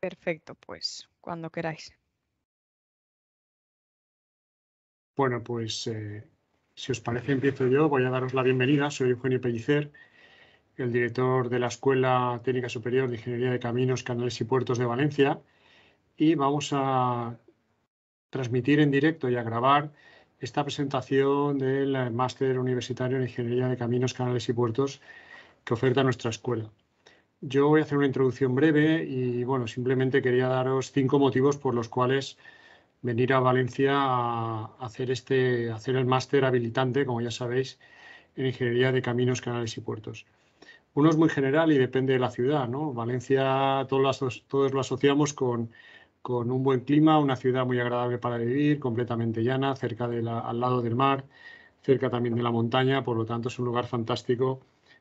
Perfecto, pues cuando queráis. Bueno, pues eh, si os parece empiezo yo. Voy a daros la bienvenida. Soy Eugenio Pellicer, el director de la Escuela Técnica Superior de Ingeniería de Caminos, Canales y Puertos de Valencia. Y vamos a transmitir en directo y a grabar esta presentación del máster universitario en Ingeniería de Caminos, Canales y Puertos que oferta nuestra escuela. Yo voy a hacer una introducción breve y bueno, simplemente quería daros cinco motivos por los cuales venir a Valencia a hacer, este, hacer el máster habilitante, como ya sabéis, en Ingeniería de Caminos, Canales y Puertos. Uno es muy general y depende de la ciudad, ¿no? Valencia todos, todos lo asociamos con, un buen clima, una ciudad muy agradable para vivir, completamente llana, cerca al lado del mar, cerca también de la montaña, por lo tanto es un lugar fantástico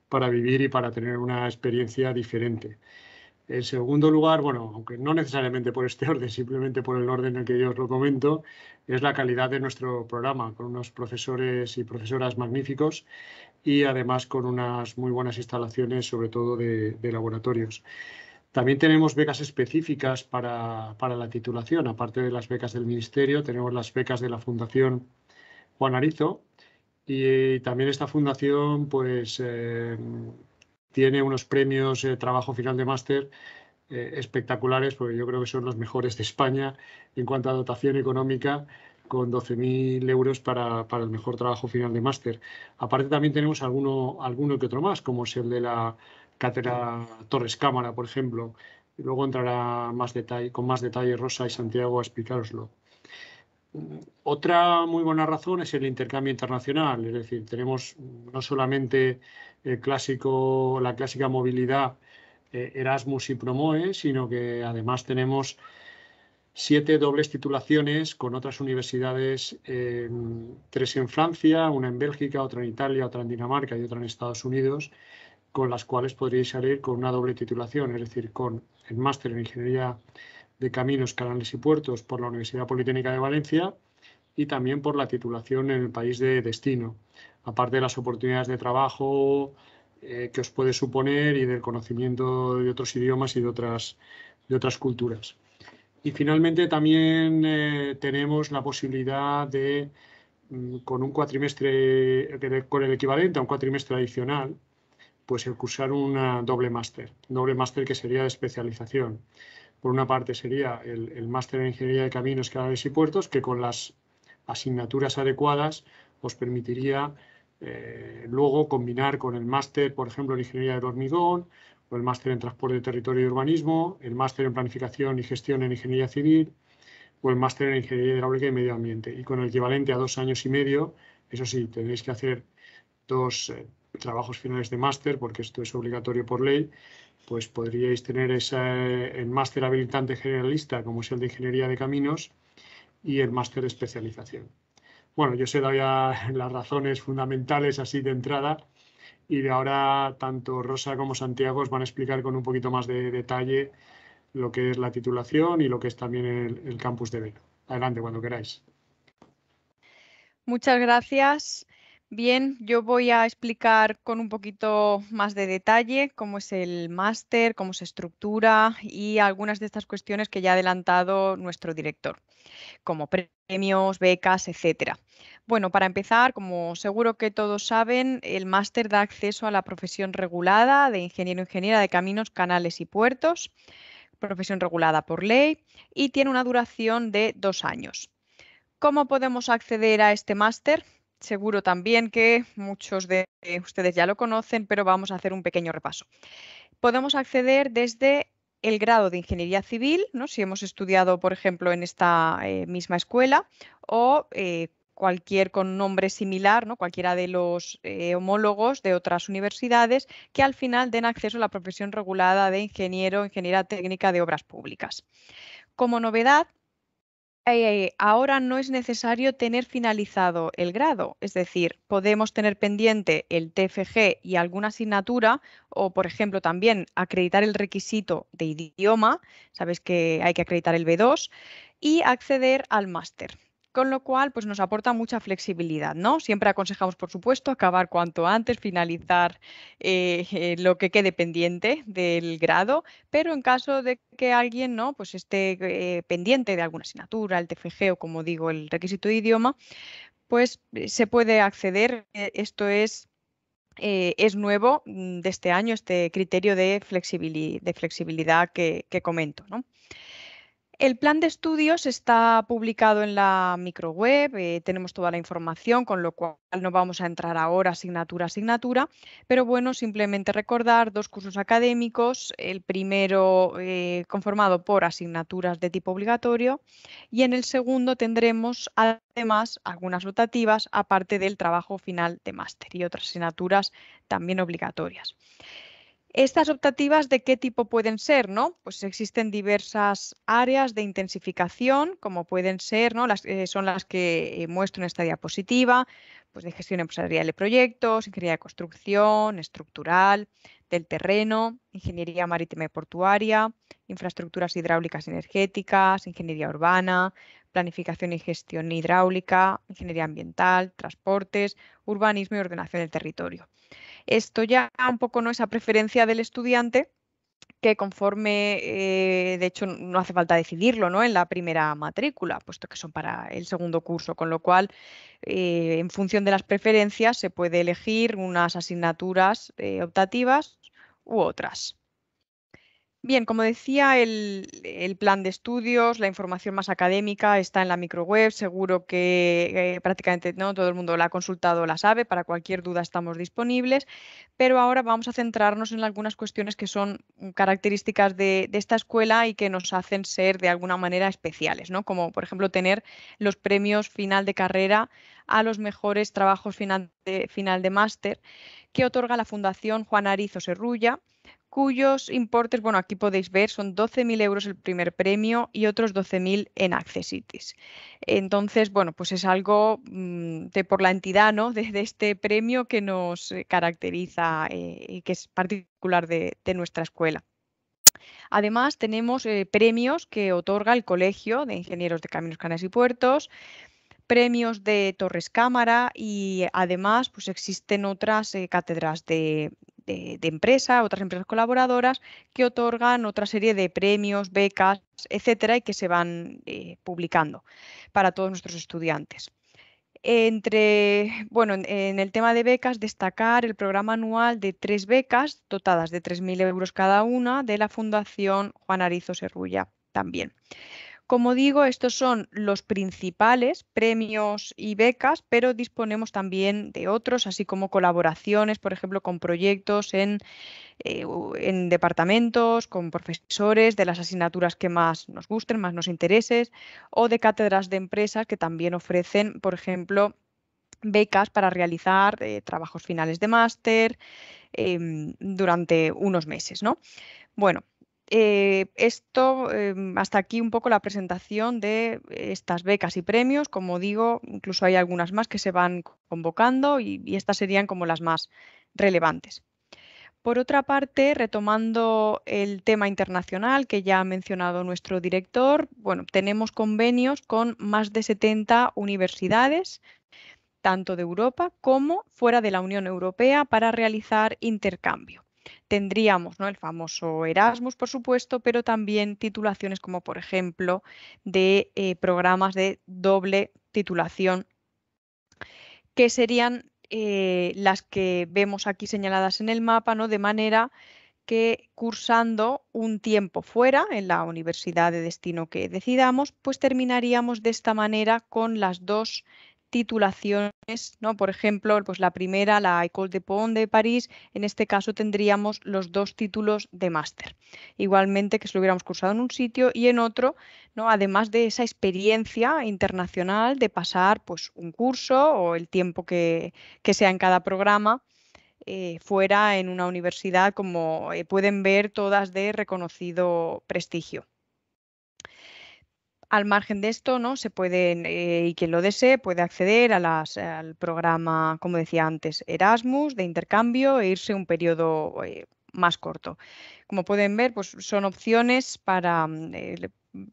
para vivir y para tener una experiencia diferente. En segundo lugar, bueno, aunque no necesariamente por este orden, simplemente por el orden en el que yo os lo comento, es la calidad de nuestro programa, con unos profesores y profesoras magníficos y además con unas muy buenas instalaciones, sobre todo de, laboratorios. También tenemos becas específicas para, para, la titulación, aparte de las becas del Ministerio, tenemos las becas de la Fundación Juan Arizo, y, también esta fundación, pues, eh, tiene unos premios de eh, trabajo final de máster eh, espectaculares, porque yo creo que son los mejores de España en cuanto a dotación económica, con 12.000 euros para, el mejor trabajo final de máster. Aparte también tenemos alguno, alguno que otro más, como es el de la cátedra Torres Cámara, por ejemplo. Luego entrará más detalle, con más detalle Rosa y Santiago a explicároslo. Otra muy buena razón es el intercambio internacional, es decir, tenemos no solamente el clásico, la clásica movilidad eh, Erasmus y Promoe, sino que además tenemos siete dobles titulaciones con otras universidades, em, tres en Francia, una en Bélgica, otra en Italia, otra en Dinamarca y otra en Estados Unidos, con las cuales podríais salir con una doble titulación, es decir, con el máster en ingeniería de Caminos, Canales y Puertos por la Universidad Politécnica de Valencia y también por la titulación en el país de destino, aparte de las oportunidades de trabajo eh, que os puede suponer y del conocimiento de otros idiomas y de otras, de otras culturas. Y finalmente también eh, tenemos la posibilidad de, mm, con un cuatrimestre, eh, con el equivalente a un cuatrimestre adicional, pues cursar un doble máster, doble máster que sería de especialización. Por una parte sería el, máster en Ingeniería de Caminos, Canales y Puertos, que con las asignaturas adecuadas os permitiría eh, luego combinar con el máster, por ejemplo, en Ingeniería del Hormigón, o el máster en Transporte, de Territorio y Urbanismo, el máster en Planificación y Gestión en Ingeniería Civil, o el máster en Ingeniería Hidráulica y Medio Ambiente. Y con el equivalente a dos años y medio, eso sí, tendréis que hacer dos eh, trabajos finales de máster, porque esto es obligatorio por ley, pues podríais tener el máster habilitante generalista, como es el de Ingeniería de Caminos, y el máster de especialización. Bueno, yo os he dado ya las razones fundamentales así de entrada y de ahora tanto Rosa como Santiago os van a explicar con un poquito más de detalle lo que es la titulación y lo que es también el, campus de Vero. Adelante, cuando queráis. Muchas gracias. Bien, yo voy a explicar con un poquito más de detalle cómo es el máster, cómo se estructura y algunas de estas cuestiones que ya ha adelantado nuestro director, como premios, becas, etcétera. Bueno, para empezar, como seguro que todos saben, el máster da acceso a la profesión regulada de ingeniero ingeniera de caminos, canales y puertos, profesión regulada por ley y tiene una duración de dos años. ¿Cómo podemos acceder a este máster? seguro también que muchos de ustedes ya lo conocen, pero vamos a hacer un pequeño repaso. Podemos acceder desde el grado de ingeniería civil, ¿no? si hemos estudiado, por ejemplo, en esta eh, misma escuela, o eh, cualquier con nombre similar, ¿no? cualquiera de los eh, homólogos de otras universidades, que al final den acceso a la profesión regulada de ingeniero, ingeniera técnica de obras públicas. Como novedad, ahora no es necesario tener finalizado el grado, es decir, podemos tener pendiente el TFG y alguna asignatura o, por ejemplo, también acreditar el requisito de idioma, sabes que hay que acreditar el B2 y acceder al máster. Con lo cual, pues nos aporta mucha flexibilidad, ¿no? Siempre aconsejamos, por supuesto, acabar cuanto antes, finalizar eh, eh, lo que quede pendiente del grado, pero en caso de que alguien, ¿no? Pues esté eh, pendiente de alguna asignatura, el TFG o, como digo, el requisito de idioma, pues se puede acceder. Esto es es nuevo mm, de este año, este criterio de, de flexibilidad que, que comento. ¿no? El plan de estudios está publicado en la microweb, web, eh, tenemos toda la información, con lo cual no vamos a entrar ahora asignatura a asignatura, pero bueno, simplemente recordar dos cursos académicos, el primero eh, conformado por asignaturas de tipo obligatorio y en el segundo tendremos además algunas rotativas aparte del trabajo final de máster y otras asignaturas también obligatorias. Estas optativas, ¿de qué tipo pueden ser? ¿no? Pues existen diversas áreas de intensificación, como pueden ser, ¿no? las, eh, son las que eh, muestro en esta diapositiva, pues de gestión empresarial de proyectos, ingeniería de construcción, estructural, del terreno, ingeniería marítima y portuaria, infraestructuras hidráulicas y energéticas, ingeniería urbana, planificación y gestión hidráulica, ingeniería ambiental, transportes, urbanismo y ordenación del territorio esto ya un poco no esa preferencia del estudiante que conforme, eh, de hecho, no hace falta decidirlo ¿no? en la primera matrícula, puesto que son para el segundo curso, con lo cual, eh, en función de las preferencias, se puede elegir unas asignaturas eh, optativas u otras. Bien, como decía, el, plan de estudios, la información más académica está en la web, Seguro que eh, prácticamente ¿no? todo el mundo la ha consultado, la sabe. Para cualquier duda estamos disponibles. Pero ahora vamos a centrarnos en algunas cuestiones que son características de, esta escuela y que nos hacen ser de alguna manera especiales, ¿no? como por ejemplo tener los premios final de carrera a los mejores trabajos final de, final de máster que otorga la Fundación Juan Arizo Serrulla cuyos importes, bueno, aquí podéis ver, son 12.000 euros el primer premio y otros 12.000 en Accessities. Entonces, bueno, pues es algo mm, de por la entidad, ¿no? De, este premio que nos eh, caracteriza eh, y que es particular de, nuestra escuela. Además, tenemos eh, premios que otorga el Colegio de Ingenieros de Caminos, Canales y Puertos, premios de Torres Cámara y además pues existen otras cátedras de, de, empresa, otras empresas colaboradoras, que otorgan otra serie de premios, becas, etcétera, y que se van eh, publicando para todos nuestros estudiantes. Entre, bueno, en, el tema de becas, destacar el programa anual de tres becas dotadas de 3.000 euros cada una de la Fundación Juan Arizo Serrulla también. Como digo, estos son los principales premios y becas, pero disponemos también de otros, así como colaboraciones, por ejemplo, con proyectos en, eh, departamentos, con profesores de las asignaturas que más nos gusten, más nos intereses, o de cátedras de empresas que también ofrecen, por ejemplo, becas para realizar eh, trabajos finales de máster em, durante unos meses. ¿no? Bueno, eh, esto, em, hasta aquí un poco la presentación de eh, estas becas y premios. Como digo, incluso hay algunas más que se van convocando y, y estas serían como las más relevantes. Por otra parte, retomando el tema internacional que ya ha mencionado nuestro director, bueno, tenemos convenios con más de 70 universidades, tanto de Europa como fuera de la Unión Europea, para realizar intercambio. Tendríamos ¿no? el famoso Erasmus, por supuesto, pero también titulaciones como, por ejemplo, de eh, programas de doble titulación, que serían eh, las que vemos aquí señaladas en el mapa, ¿no? de manera que cursando un tiempo fuera, en la universidad de destino que decidamos, pues terminaríamos de esta manera con las dos titulaciones, ¿no? Por ejemplo, pues la primera, la École de Pont de París, en este caso tendríamos los dos títulos de máster. Igualmente que si lo hubiéramos cursado en un sitio y en otro, ¿no? Además de esa experiencia internacional de pasar pues un curso o el tiempo que, sea en cada programa. Eh, fuera en una universidad como eh, pueden ver todas de reconocido prestigio. Al margen de esto, ¿no? Se pueden, eh, y quien lo desee, puede acceder al programa, como decía antes, Erasmus, de intercambio, e irse un periodo eh, más corto. Como pueden ver, pues son opciones para mm, eh,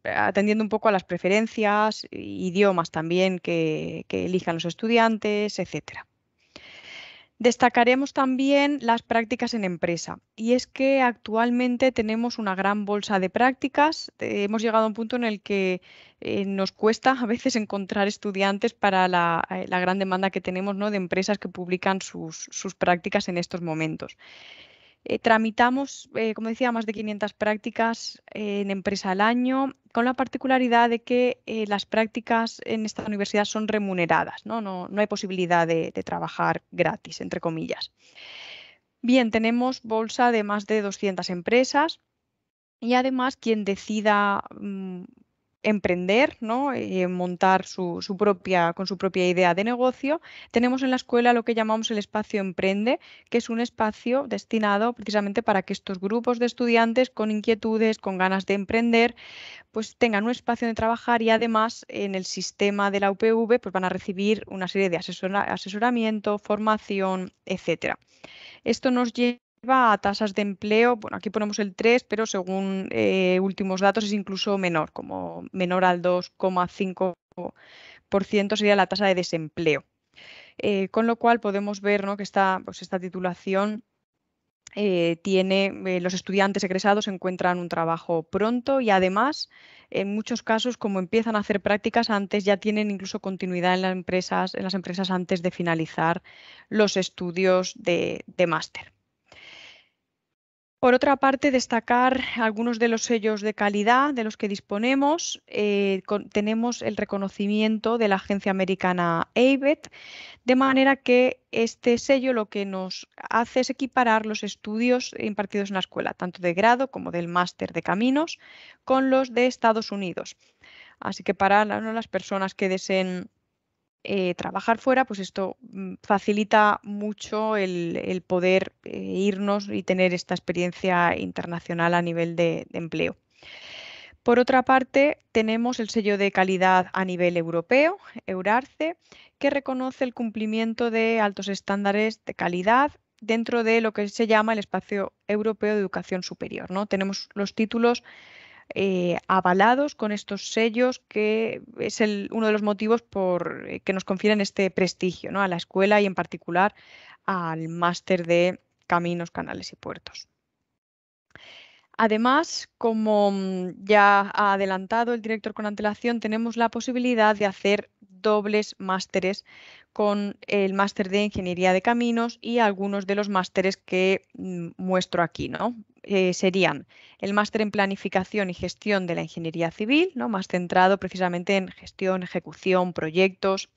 atendiendo un poco a las preferencias, idiomas también que, que elijan los estudiantes, etcétera. Destacaremos también las prácticas en empresa. Y es que actualmente tenemos una gran bolsa de prácticas. Eh, hemos llegado a un punto en el que eh, nos cuesta a veces encontrar estudiantes para eh, la, gran demanda que tenemos ¿no? de empresas que publican sus, sus prácticas en estos momentos. Eh, tramitamos, eh, como decía, más de 500 prácticas eh, en empresa al año, con la particularidad de que las prácticas en esta universidad son remuneradas, no, no, no hay posibilidad de, trabajar gratis, entre comillas. Bien, tenemos bolsa de más de 200 empresas y además quien decida... Mm, emprender, montar su, propia, con su propia idea de negocio. Tenemos en la escuela lo que llamamos el espacio Emprende, que es un espacio destinado precisamente para que estos grupos de estudiantes con inquietudes, con ganas de emprender, pues tengan un espacio de trabajar y además en el sistema de la UPV pues van a recibir una serie de asesoramiento, formación, etcétera. Esto nos lleva a tasas de empleo, bueno, aquí ponemos el 3, pero según eh, últimos datos es incluso menor, como menor al 2,5% sería la tasa de desempleo. Eh, con lo cual podemos ver que esta, pues esta titulación eh, tiene, los estudiantes egresados encuentran un trabajo pronto y además, en muchos casos, como empiezan a hacer prácticas antes, ya tienen incluso continuidad en las empresas, en las empresas antes de finalizar los estudios de máster. Por otra parte, destacar algunos de los sellos de calidad de los que disponemos. Eh, tenemos el reconocimiento de la agencia americana ABET, de manera que este sello lo que nos hace es equiparar los estudios impartidos en la escuela, tanto de grado como del máster de caminos, con los de Estados Unidos. Así que para las personas que deseen eh, trabajar fuera, pues esto mm, facilita mucho el, poder eh, irnos y tener esta experiencia internacional a nivel de, empleo. Por otra parte, tenemos el sello de calidad a nivel europeo, Eurarce, que reconoce el cumplimiento de altos estándares de calidad dentro de lo que se llama el espacio europeo de educación superior. ¿no? Tenemos los títulos eh, avalados con estos sellos, que es uno de los motivos por eh, que nos confieren este prestigio a la escuela y en particular al máster de caminos, canales y puertos. Además, como mm, ya ha adelantado el director con antelación, tenemos la posibilidad de hacer dobles másteres con el máster de Ingeniería de Caminos y algunos de los másteres que mm, muestro aquí, ¿no? Eh, serían el máster en planificación y gestión de la ingeniería civil, ¿no? más centrado precisamente en gestión, ejecución, proyectos,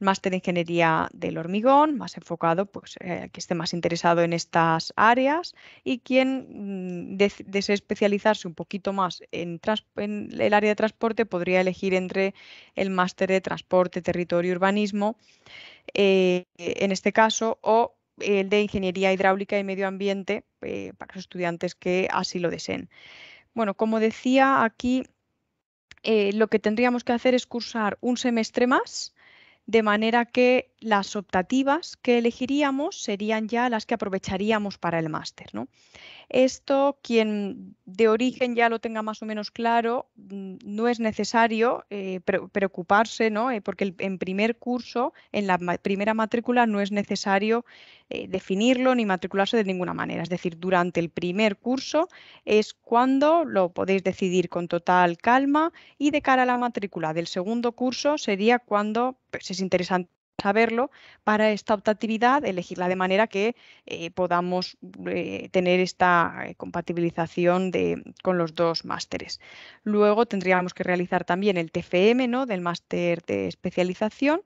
el máster en ingeniería del hormigón, más enfocado, pues eh, que esté más interesado en estas áreas y quien de mm, desee especializarse un poquito más en, el área de transporte podría elegir entre el máster de transporte, territorio y urbanismo, eh, en este caso, o el de ingeniería hidráulica y medio ambiente para los estudiantes que así lo deseen. Bueno, como decía aquí, eh, lo que tendríamos que hacer es cursar un semestre más de manera que las optativas que elegiríamos serían ya las que aprovecharíamos para el máster. ¿no? Esto, quien de origen ya lo tenga más o menos claro, mm, no es necesario eh, preocuparse, ¿no? Eh, porque en primer curso, en la primera matrícula, no es necesario eh, definirlo ni matricularse de ninguna manera. Es decir, durante el primer curso es cuando lo podéis decidir con total calma y de cara a la matrícula del segundo curso sería cuando pues, interesante saberlo, para esta optatividad elegirla de manera que eh, podamos eh, tener esta eh, compatibilización con los dos másteres. Luego tendríamos que realizar también el TFM ¿no? del máster de especialización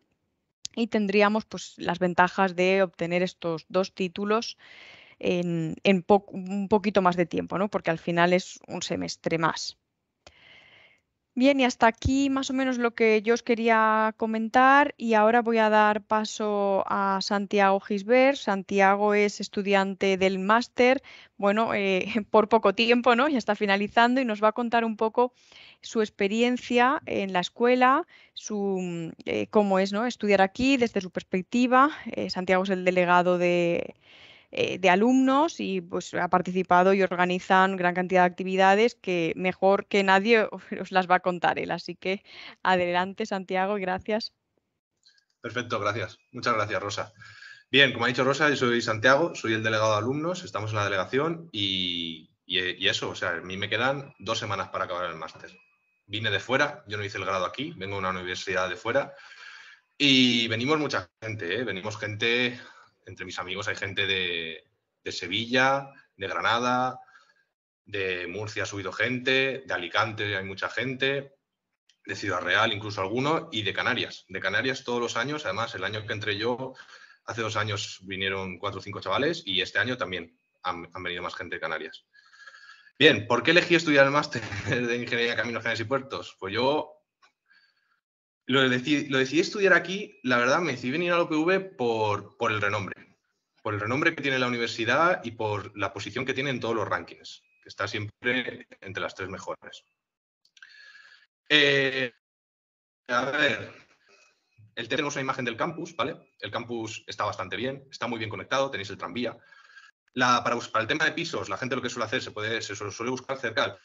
y tendríamos pues, las ventajas de obtener estos dos títulos en, un poquito más de tiempo, ¿no? porque al final es un semestre más. Bien, y hasta aquí más o menos lo que yo os quería comentar y ahora voy a dar paso a Santiago Gisbert. Santiago es estudiante del máster, bueno, eh, por poco tiempo, ¿no? Ya está finalizando y nos va a contar un poco su experiencia en la escuela, su, mm, eh, cómo es ¿no? estudiar aquí desde su perspectiva. Eh, Santiago es el delegado de, eh, de alumnos y pues ha participado y organizan gran cantidad de actividades que mejor que nadie os las va a contar él. Así que adelante, Santiago, gracias. Perfecto, gracias. Muchas gracias, Rosa. Bien, como ha dicho Rosa, yo soy Santiago, soy el delegado de alumnos, estamos en la delegación y, y, eso, o sea, a mí me quedan dos semanas para acabar el máster. Vine de fuera, yo no hice el grado aquí, vengo de una universidad de fuera, y venimos mucha gente, ¿eh? venimos gente entre mis amigos hay gente de, Sevilla, de Granada, de Murcia ha subido gente, de Alicante hay mucha gente, de Ciudad Real incluso alguno, y de Canarias. De Canarias todos los años, además el año que entré yo, hace dos años vinieron cuatro o cinco chavales y este año también han, venido más gente de Canarias. Bien, ¿por qué elegí estudiar el máster de Ingeniería de Caminos, Canales y Puertos? Pues yo lo decidí, estudiar aquí, la verdad me decidí venir a la UPV por el renombre por el renombre que tiene la universidad y por la posición que tiene en todos los rankings, que está siempre entre las tres mejores. Eh, a ver, el tenemos una imagen del campus, ¿vale? El campus está bastante bien, está muy bien conectado, tenéis el tranvía. para, el tema de pisos, la gente lo que suele hacer, se, puede, suele buscar cerca del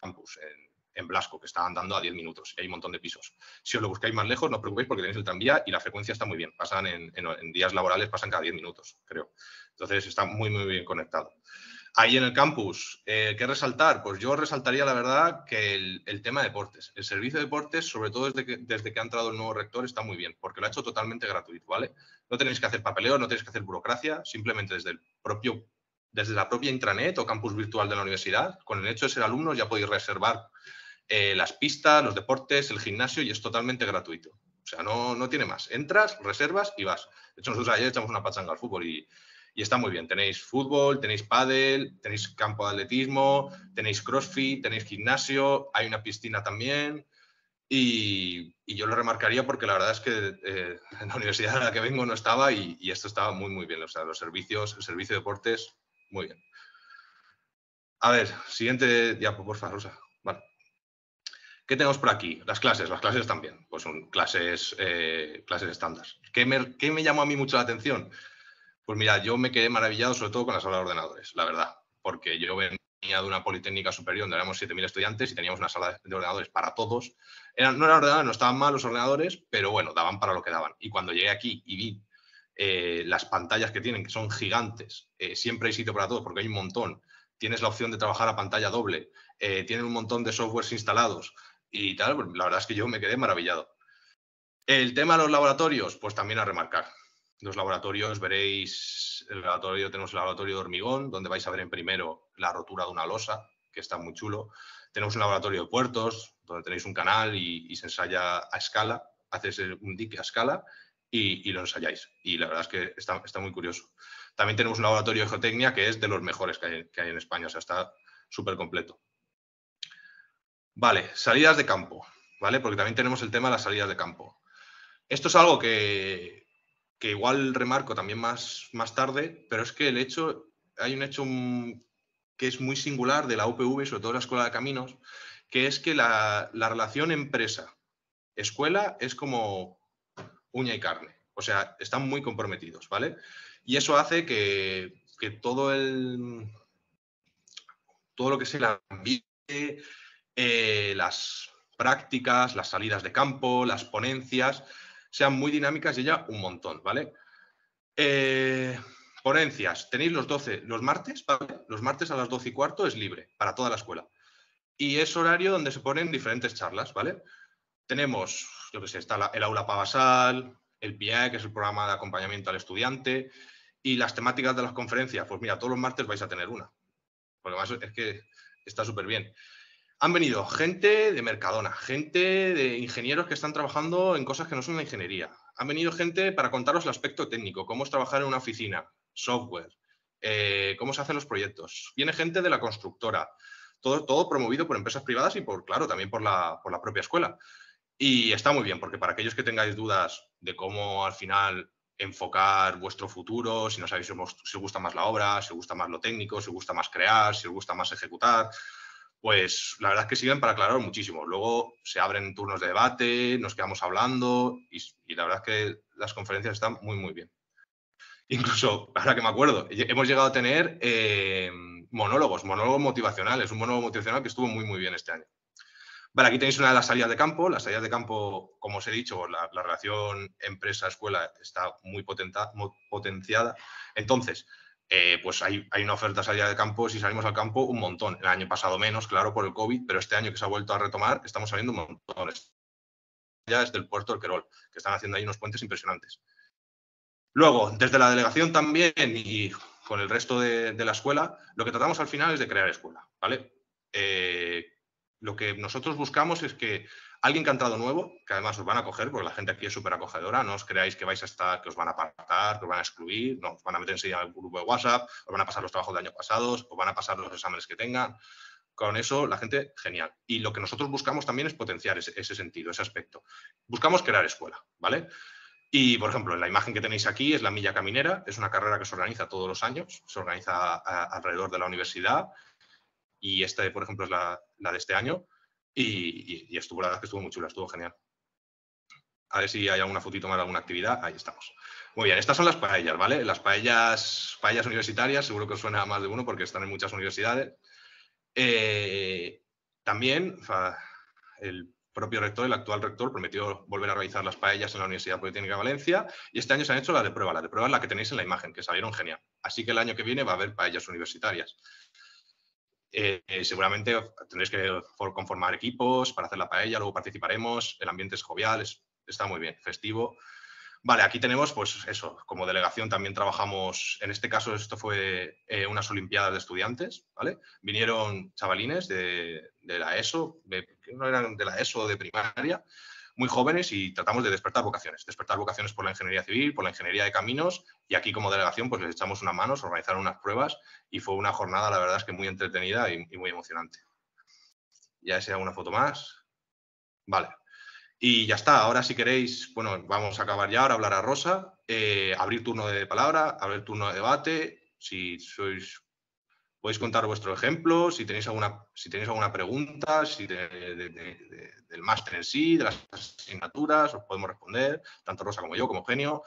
campus, en, en Blasco, que está andando a 10 minutos. Y hay un montón de pisos. Si os lo buscáis más lejos, no os preocupéis porque tenéis el tranvía y la frecuencia está muy bien. Pasan en, días laborales, pasan cada 10 minutos, creo. Entonces está muy, muy bien conectado. Ahí en el campus, eh, ¿qué resaltar? Pues yo resaltaría la verdad que el, tema de deportes. El servicio de deportes, sobre todo desde que, desde ha entrado el nuevo rector, está muy bien, porque lo ha hecho totalmente gratuito, ¿vale? No tenéis que hacer papeleo, no tenéis que hacer burocracia, simplemente desde el propio desde la propia intranet o campus virtual de la universidad, con el hecho de ser alumnos ya podéis reservar eh, las pistas, los deportes, el gimnasio y es totalmente gratuito. O sea, no, tiene más. Entras, reservas y vas. De hecho, nosotros ayer echamos una pachanga al fútbol y, está muy bien. Tenéis fútbol, tenéis pádel, tenéis campo de atletismo, tenéis crossfit, tenéis gimnasio, hay una piscina también. Y, yo lo remarcaría porque la verdad es que en eh, la universidad a la que vengo no estaba y, esto estaba muy, muy bien. O sea, los servicios, el servicio de deportes, muy bien. A ver, siguiente diapo, por Rosa. ¿Qué tenemos por aquí? Las clases, las clases también. Pues son clases, eh, clases estándar. ¿Qué me, me llamó a mí mucho la atención? Pues mira, yo me quedé maravillado sobre todo con la sala de ordenadores, la verdad, porque yo venía de una politécnica superior donde éramos 7.000 estudiantes y teníamos una sala de ordenadores para todos. Eran, no eran ordenadores, no estaban mal los ordenadores, pero bueno, daban para lo que daban. Y cuando llegué aquí y vi eh, las pantallas que tienen, que son gigantes, eh, siempre hay sitio para todos porque hay un montón. Tienes la opción de trabajar a pantalla doble, tienen un montón de softwares instalados, y tal, pues, la verdad es que yo me quedé maravillado. El tema de los laboratorios, pues también a remarcar. Los laboratorios, veréis, el laboratorio, tenemos el laboratorio de hormigón, donde vais a ver en primero la rotura de una losa, que está muy chulo. Tenemos un laboratorio de puertos, donde tenéis un canal y, se ensaya a escala, haces un dique a escala y, lo ensayáis. Y la verdad es que está, muy curioso. También tenemos un laboratorio de geotecnia que es de los mejores que hay, que hay en España, o sea, está súper completo. Vale, salidas de campo, ¿vale? Porque también tenemos el tema de las salidas de campo. Esto es algo que, igual remarco también más, más tarde, pero es que el hecho, hay un hecho que es muy singular de la UPV, sobre todo la Escuela de Caminos, que es que la, relación empresa-escuela es como uña y carne. O sea, están muy comprometidos, ¿vale? Y eso hace que, todo el todo lo que sea la eh, las prácticas, las salidas de campo, las ponencias, sean muy dinámicas y ya un montón, ¿vale? Eh, ponencias, tenéis los 12, los martes, ¿vale? Los martes a las 12 y cuarto es libre para toda la escuela. Y es horario donde se ponen diferentes charlas, ¿vale? Tenemos, yo que sé, está el aula basal, el PIA, que es el programa de acompañamiento al estudiante, y las temáticas de las conferencias, pues mira, todos los martes vais a tener una. Porque además es que está súper bien han venido gente de Mercadona, gente de ingenieros que están trabajando en cosas que no son la ingeniería. Han venido gente para contaros el aspecto técnico, cómo es trabajar en una oficina, software, eh, cómo se hacen los proyectos. Viene gente de la constructora, todo, todo promovido por empresas privadas y por, claro, también por la, por la propia escuela. Y está muy bien, porque para aquellos que tengáis dudas de cómo al final enfocar vuestro futuro, si no sabéis si os gusta más la obra, si os gusta más lo técnico, si os gusta más crear, si os gusta más ejecutar, pues la verdad es que sirven para aclarar muchísimo. Luego se abren turnos de debate, nos quedamos hablando y, la verdad es que las conferencias están muy, muy bien. Incluso, ahora que me acuerdo, hemos llegado a tener eh, monólogos, monólogos motivacionales, un monólogo motivacional que estuvo muy, muy bien este año. Vale, aquí tenéis una de las salidas de campo. Las salidas de campo, como os he dicho, la, relación empresa-escuela está muy muy potenciada. Entonces, eh, pues hay, una oferta salida de campo, si salimos al campo, un montón. El año pasado menos, claro, por el COVID, pero este año que se ha vuelto a retomar, estamos saliendo un montón. Ya desde el puerto del Querol, que están haciendo ahí unos puentes impresionantes. Luego, desde la delegación también y con el resto de, la escuela, lo que tratamos al final es de crear escuela, ¿vale? Eh, lo que nosotros buscamos es que Alguien que ha entrado nuevo, que además os van a acoger, porque la gente aquí es súper acogedora, no os creáis que vais a estar, que os van a apartar, que os van a excluir, no, os van a meter enseguida en el grupo de WhatsApp, os van a pasar los trabajos de años pasados, os van a pasar los exámenes que tengan. Con eso, la gente, genial. Y lo que nosotros buscamos también es potenciar ese, sentido, ese aspecto. Buscamos crear escuela, ¿vale? Y, por ejemplo, la imagen que tenéis aquí es la Milla Caminera, es una carrera que se organiza todos los años, se organiza alrededor de la universidad y esta, por ejemplo, es la de este año. Y, estuvo, la verdad que estuvo muy chula, estuvo genial. A ver si hay alguna fotito más de alguna actividad. Ahí estamos. Muy bien, estas son las paellas, ¿vale? Las paellas, paellas universitarias, seguro que os suena a más de uno porque están en muchas universidades. Eh, también el propio rector, el actual rector, prometió volver a realizar las paellas en la Universidad Politécnica de Valencia y este año se han hecho las de prueba. la de prueba es la que tenéis en la imagen, que salieron genial. Así que el año que viene va a haber paellas universitarias. Eh, eh, seguramente tendréis que conformar equipos para hacer la paella, luego participaremos, el ambiente es jovial, está muy bien, festivo. Vale, aquí tenemos, pues eso, como delegación también trabajamos, en este caso esto fue eh, unas Olimpiadas de Estudiantes, ¿vale? Vinieron chavalines de, la ESO, de, no eran de la ESO de primaria, muy jóvenes y tratamos de despertar vocaciones, despertar vocaciones por la ingeniería civil, por la ingeniería de caminos y aquí como delegación pues les echamos una mano, se organizaron unas pruebas y fue una jornada la verdad es que muy entretenida y, muy emocionante. Ya sea una foto más. Vale. Y ya está, ahora si queréis, bueno, vamos a acabar ya, ahora hablar a Rosa, eh, abrir turno de palabra, abrir turno de debate, si sois podéis contar vuestro ejemplo, si tenéis alguna, si tenéis alguna pregunta, si del máster en sí, de las asignaturas, os podemos responder, tanto Rosa como yo, como Genio.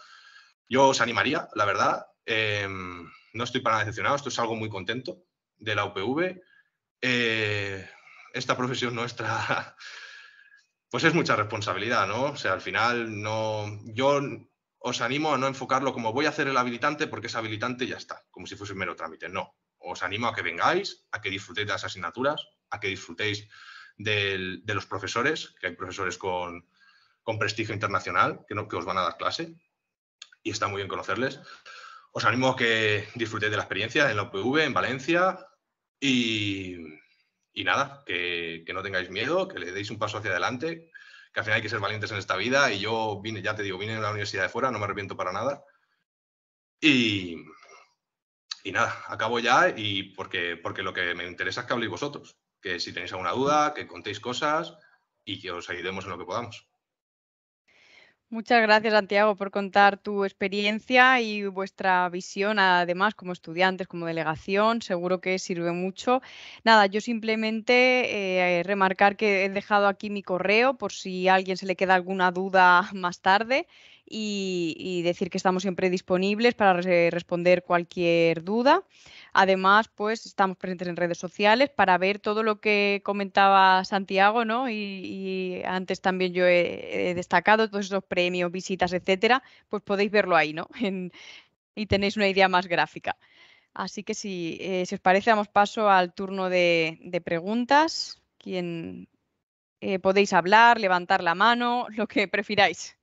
Yo os animaría, la verdad. Em, no estoy para nada decepcionado, esto es algo muy contento de la UPV. Eh, esta profesión nuestra, pues es mucha responsabilidad, ¿no? O sea, al final no. Yo os animo a no enfocarlo como voy a hacer el habilitante porque es habilitante y ya está, como si fuese un mero trámite. No, os animo a que vengáis, a que disfrutéis de las asignaturas, a que disfrutéis de los profesores, que hay profesores con, prestigio internacional que, os van a dar clase y está muy bien conocerles. Os animo a que disfrutéis de la experiencia en la UPV, en Valencia y, nada, que, no tengáis miedo, que le deis un paso hacia adelante, que al final hay que ser valientes en esta vida y yo vine, ya te digo, vine a la universidad de fuera, no me arrepiento para nada. Y, y nada, acabo ya y porque, porque lo que me interesa es que habléis vosotros, que si tenéis alguna duda, que contéis cosas y que os ayudemos en lo que podamos. Muchas gracias, Santiago, por contar tu experiencia y vuestra visión, además, como estudiantes, como delegación. Seguro que sirve mucho. Nada, yo simplemente eh, remarcar que he dejado aquí mi correo por si a alguien se le queda alguna duda más tarde y, decir que estamos siempre disponibles para responder cualquier duda. Además, pues estamos presentes en redes sociales para ver todo lo que comentaba Santiago, ¿no? Y, antes también yo he, destacado todos esos premios, visitas, etcétera, pues podéis verlo ahí, ¿no? y tenéis una idea más gráfica. Así que si, eh, os parece, damos paso al turno de, preguntas. Quien eh, podéis hablar, levantar la mano, lo que prefiráis.